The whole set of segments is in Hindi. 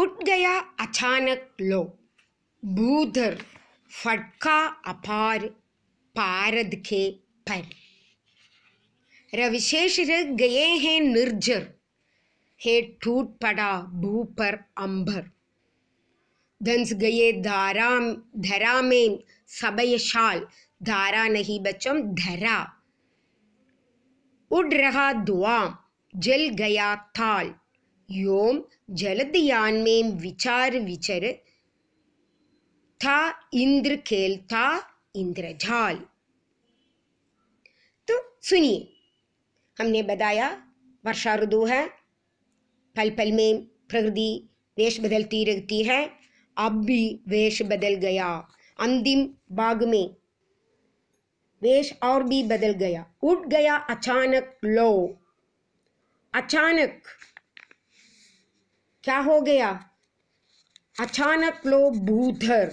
उठ गया अचानक लो भूधर फटका अपार पारद के पर रविशेष रह गए हैं निर्जर हे टूट पड़ा भू पर अंबर धंस गए धारा धरा में सबय शाल धारा नहीं बचम धरा उड़ रहा दुआ जल गया थाल योम जलदयान्में विचार विचर था इंद्र खेल था इंद्रजाल तो सुनिए हमने बताया वर्षा ऋतु है पल पल में प्रकृति वेश बदलती रहती है अब भी वेश बदल गया अंतिम भाग में वेश और भी बदल गया उठ गया अचानक लो अचानक क्या हो गया अचानक लो भूधर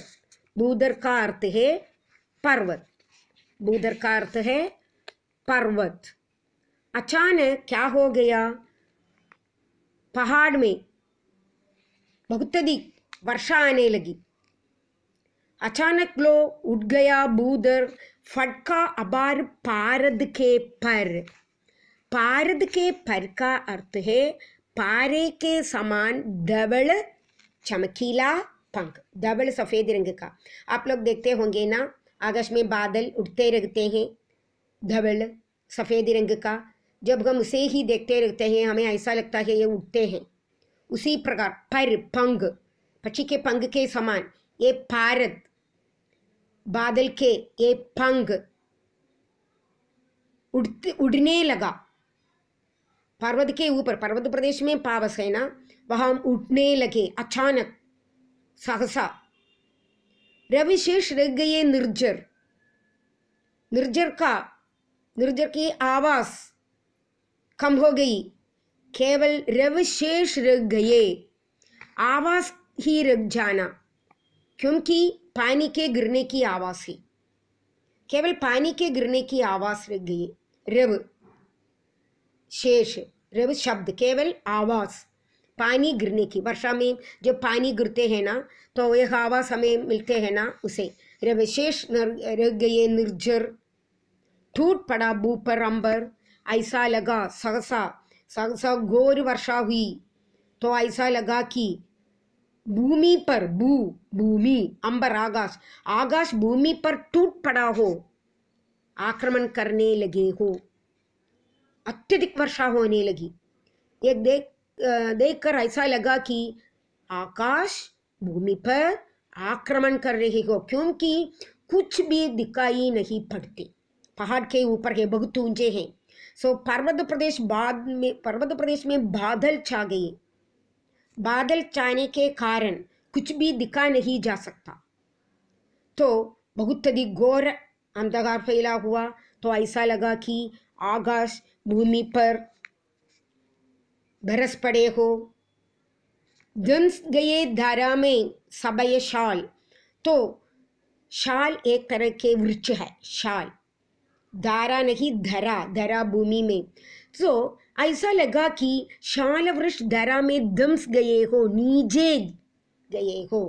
भूधर का अर्थ है पर्वत भूधर का अर्थ है पर्वत अचानक क्या हो गया पहाड़ में बहुत अधिक वर्षा आने लगी अचानक लो उठ गया बूदर फटका अबार पारद के पर पारद के पर का अर्थ है पारे के समान डबल चमकीला पंख डबल सफ़ेद रंग का आप लोग देखते होंगे ना आकाश में बादल उठते रहते हैं डबल सफ़ेद रंग का जब हम उसे ही देखते रहते हैं हमें ऐसा लगता है ये उठते हैं उसी प्रकार पर पंग पक्षी के पंग के समान ये पारद बादल के ये पंग उड़ते उड़ने लगा पर्वत के ऊपर पर्वत प्रदेश में पावस है ना वहाँ उठने लगे अचानक सहसा रविशेष रह गए निर्जर निर्जर का निर्जर की आवाज़ कम हो गई केवल रविशेष रह गए आवाज़ ही रख जाना क्योंकि पानी के गिरने की आवाज़ ही केवल पानी के गिरने की आवाज़ रख गई रव शेष रेव शब्द केवल आवाज़ पानी गिरने की वर्षा में जब पानी गिरते हैं ना तो यह आवाज़ हमें मिलते हैं ना उसे रेव शेष रह गए निर्जर टूट पड़ा भू पर अंबर ऐसा लगा सहसा सहसा घोर वर्षा हुई तो ऐसा लगा कि भूमि पर भू भूमि अंबर आकाश आकाश भूमि पर टूट पड़ा हो आक्रमण करने लगे हो अत्यधिक वर्षा होने लगी एक देख देखकर ऐसा लगा कि आकाश भूमि पर आक्रमण कर रहे हो क्योंकि कुछ भी दिखाई नहीं पड़ते पहाड़ के ऊपर है बहुत ऊंचे हैं सो पर्वत प्रदेश बाद में पर्वत प्रदेश में बादल छा गए बादल छाने के कारण कुछ भी दिखा नहीं जा सकता तो बहुत अधिक घोर अंधकार फैला हुआ तो ऐसा लगा कि आकाश भूमि पर बरस पड़े हो गंस गए धारा में सबय शाल तो शाल एक तरह के वृक्ष है शाल धारा नहीं धरा धरा भूमि में तो ऐसा लगा कि शाल वृक्ष धरा में दम्स गए हो नीचे गए हो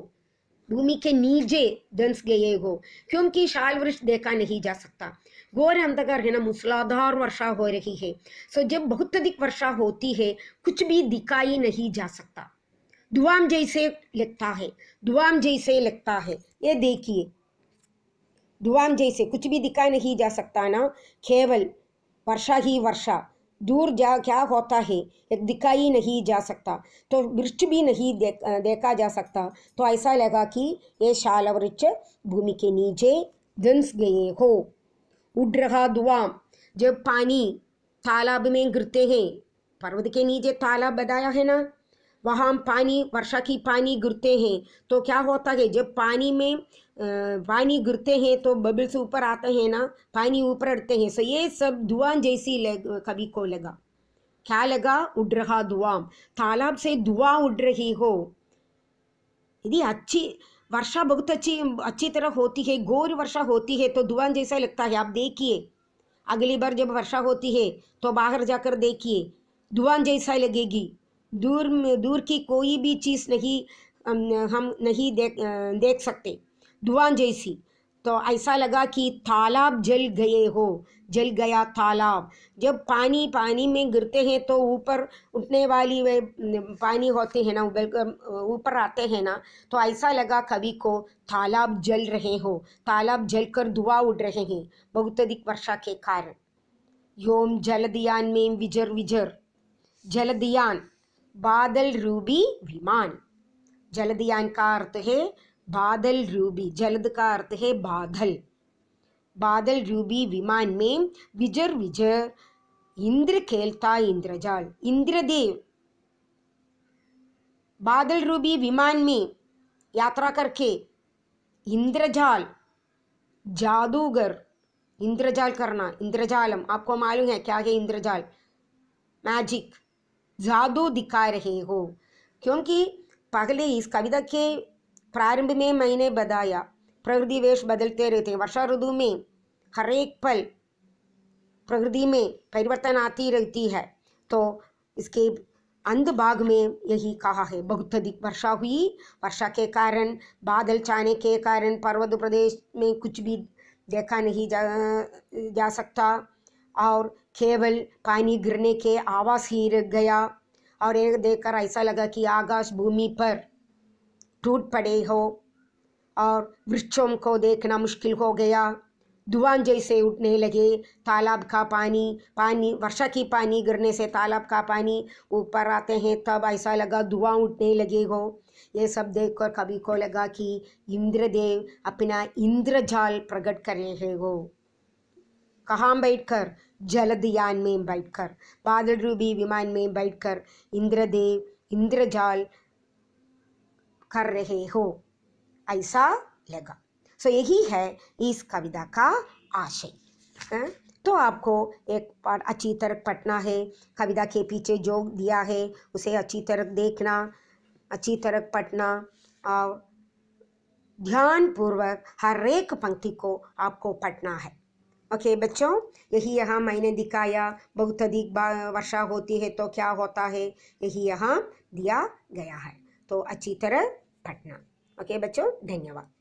भूमि के नीचे धंस गए हो क्योंकि शाल वृक्ष देखा नहीं जा सकता घोर अंधकार है ना मूसलाधार वर्षा हो रही है सो जब बहुत अधिक वर्षा होती है कुछ भी दिखाई नहीं जा सकता दुआम जैसे लगता है दुआम जैसे लगता है ये देखिए दुआम जैसे कुछ भी दिखाई नहीं जा सकता ना केवल वर्षा ही वर्षा दूर जा क्या होता है एक दिखाई नहीं जा सकता तो वृक्ष भी नहीं देख देखा जा सकता तो ऐसा लगा कि ये शाल वृक्ष भूमि के नीचे धंस गए हो उड़ रहा धुआं जब पानी तालाब में गिरते हैं पर्वत के नीचे तालाब बताया है ना वहाँ पानी वर्षा की पानी गिरते हैं तो क्या होता है जब पानी में पानी गिरते हैं तो बबल्स ऊपर आते हैं ना पानी ऊपर अड़ते हैं सो तो ये सब धुआं जैसी लग कभी को लगा क्या लगा उड़ रहा धुआं तालाब से धुआं उड़ रही हो यदि अच्छी वर्षा बहुत अच्छी अच्छी तरह होती है गोर वर्षा होती है तो धुआं जैसा लगता है आप देखिए अगली बार जब वर्षा होती है तो बाहर जाकर देखिए धुआं जैसा लगेगी दूर दूर की कोई भी चीज़ नहीं हम नहीं देख देख सकते धुआं जैसी तो ऐसा लगा कि तालाब जल गए हो जल गया तालाब जब पानी पानी में गिरते हैं तो ऊपर उठने वाली वे पानी होते हैं ना उबल ऊपर आते हैं ना तो ऐसा लगा कवि को तालाब जल रहे हो तालाब जलकर धुआं उड़ रहे हैं बहुत अधिक वर्षा के कारण योम जलदियान में विजर विजर जलदियान बादल रूबी विमान जलदयान का अर्थ है बादल रूबी जलद का अर्थ है बादल बादल रूबी विमान में विजर विजर इंद्र खेलता इंद्रजाल इंद्रदेव बादल रूबी विमान में यात्रा करके इंद्रजाल जादूगर इंद्रजाल करना इंद्रजालम आपको मालूम है क्या है इंद्रजाल मैजिक जादू दिखा रहे हो क्योंकि पहले इस कविता के प्रारंभ में मैंने बताया प्रकृति वेश बदलते रहते वर्षा ऋतु में हर एक पल प्रकृति में परिवर्तन आती रहती है तो इसके अंत भाग में यही कहा है बहुत अधिक वर्षा हुई वर्षा के कारण बादल छाने के कारण पर्वत प्रदेश में कुछ भी देखा नहीं जा जा सकता और केवल पानी गिरने के आवाज़ ही रह गया और एक देखकर ऐसा लगा कि आकाश भूमि पर टूट पड़े हो और वृक्षों को देखना मुश्किल हो गया धुआं जैसे उठने लगे तालाब का पानी पानी वर्षा की पानी गिरने से तालाब का पानी ऊपर आते हैं तब ऐसा लगा धुआं उठने लगे हो ये सब देखकर कभी को लगा कि इंद्रदेव अपना इंद्रजाल प्रकट करे है वो कहाँ बैठकर जलदयान में बैठकर बादल रूपी विमान में बैठकर इंद्रदेव इंद्रजाल कर रहे हो ऐसा लगा सो so, यही है इस कविता का आशय है? हाँ? तो आपको एक पार अच्छी तरह पढ़ना है कविता के पीछे जो दिया है उसे अच्छी तरह देखना अच्छी तरह पढ़ना और ध्यानपूर्वक हर एक पंक्ति को आपको पढ़ना है ओके okay, बच्चों यही यहाँ मैंने दिखाया बहुत अधिक वर्षा होती है तो क्या होता है यही यहाँ दिया गया है तो अच्छी तरह पढ़ना ओके okay, बच्चों धन्यवाद